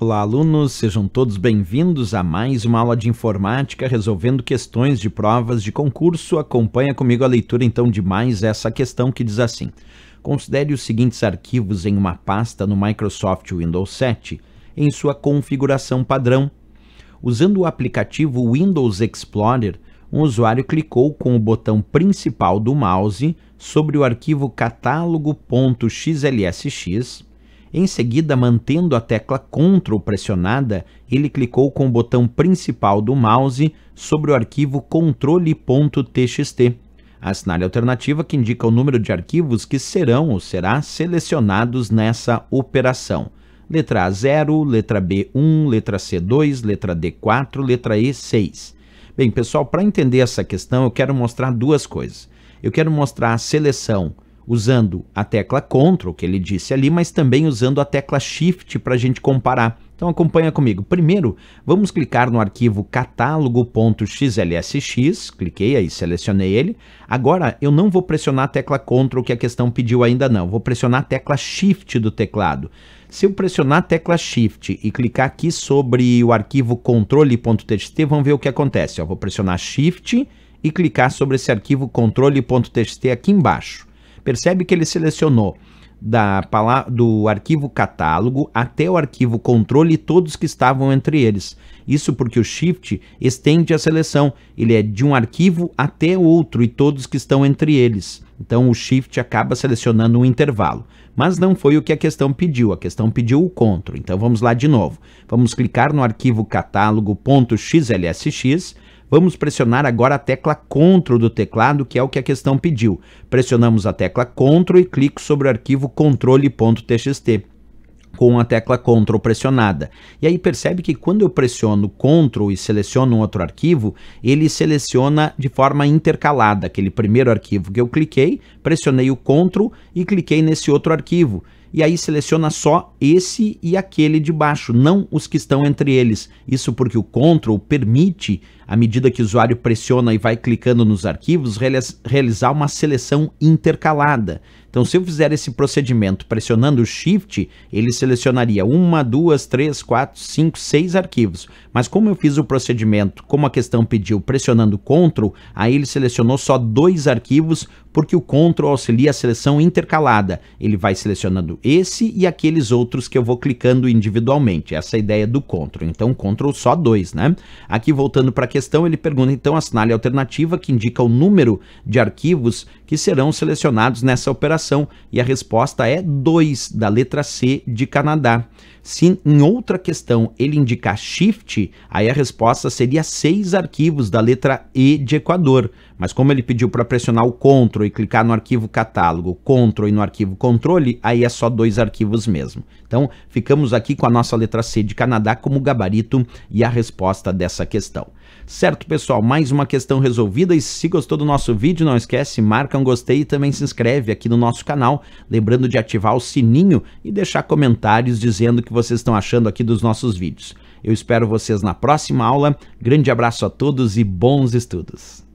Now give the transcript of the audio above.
Olá, alunos, sejam todos bem-vindos a mais uma aula de informática resolvendo questões de provas de concurso. Acompanha comigo a leitura então de mais essa questão que diz assim: Considere os seguintes arquivos em uma pasta no Microsoft Windows 7 em sua configuração padrão. Usando o aplicativo Windows Explorer, um usuário clicou com o botão principal do mouse sobre o arquivo catálogo.xlsx em seguida, mantendo a tecla CTRL pressionada, ele clicou com o botão principal do mouse sobre o arquivo controle.txt, assinale a alternativa que indica o número de arquivos que serão ou será selecionados nessa operação. Letra A 0, letra B 1, letra C 2, letra D 4, letra E 6. Bem, pessoal, para entender essa questão, eu quero mostrar duas coisas. Eu quero mostrar a seleção usando a tecla Ctrl, que ele disse ali, mas também usando a tecla Shift para a gente comparar. Então acompanha comigo. Primeiro, vamos clicar no arquivo catálogo.xlsx, cliquei aí, selecionei ele. Agora, eu não vou pressionar a tecla Ctrl que a questão pediu ainda não, vou pressionar a tecla Shift do teclado. Se eu pressionar a tecla Shift e clicar aqui sobre o arquivo controle.txt, vamos ver o que acontece. Eu vou pressionar Shift e clicar sobre esse arquivo controle.txt aqui embaixo. Percebe que ele selecionou da do arquivo catálogo até o arquivo controle todos que estavam entre eles. Isso porque o shift estende a seleção, ele é de um arquivo até outro e todos que estão entre eles. Então o shift acaba selecionando um intervalo. Mas não foi o que a questão pediu, a questão pediu o Ctrl. Então vamos lá de novo. Vamos clicar no arquivo catálogo.xlsx, vamos pressionar agora a tecla CTRL do teclado, que é o que a questão pediu. Pressionamos a tecla CTRL e clico sobre o arquivo controle.txt com a tecla Ctrl pressionada. E aí percebe que quando eu pressiono Ctrl e seleciono um outro arquivo, ele seleciona de forma intercalada aquele primeiro arquivo que eu cliquei, pressionei o Ctrl e cliquei nesse outro arquivo e aí seleciona só esse e aquele de baixo, não os que estão entre eles. Isso porque o Ctrl permite à medida que o usuário pressiona e vai clicando nos arquivos, realizar uma seleção intercalada. Então, se eu fizer esse procedimento pressionando o Shift, ele selecionaria uma, duas, três, quatro, cinco, seis arquivos. Mas como eu fiz o procedimento, como a questão pediu, pressionando Ctrl, aí ele selecionou só dois arquivos, porque o Ctrl auxilia a seleção intercalada. Ele vai selecionando esse e aqueles outros que eu vou clicando individualmente. Essa é a ideia do Ctrl. Então, Ctrl só dois, né? Aqui, voltando para a questão, ele pergunta então assinale a alternativa que indica o número de arquivos que serão selecionados nessa operação e a resposta é 2 da letra C de Canadá. Se em outra questão ele indicar shift, aí a resposta seria seis arquivos da letra E de Equador. Mas como ele pediu para pressionar o CTRL e clicar no arquivo catálogo, CTRL e no arquivo controle, aí é só dois arquivos mesmo. Então ficamos aqui com a nossa letra C de Canadá como gabarito e a resposta dessa questão. Certo, pessoal? Mais uma questão resolvida e se gostou do nosso vídeo, não esquece, marca um gostei e também se inscreve aqui no nosso canal. Lembrando de ativar o sininho e deixar comentários dizendo o que vocês estão achando aqui dos nossos vídeos. Eu espero vocês na próxima aula. Grande abraço a todos e bons estudos!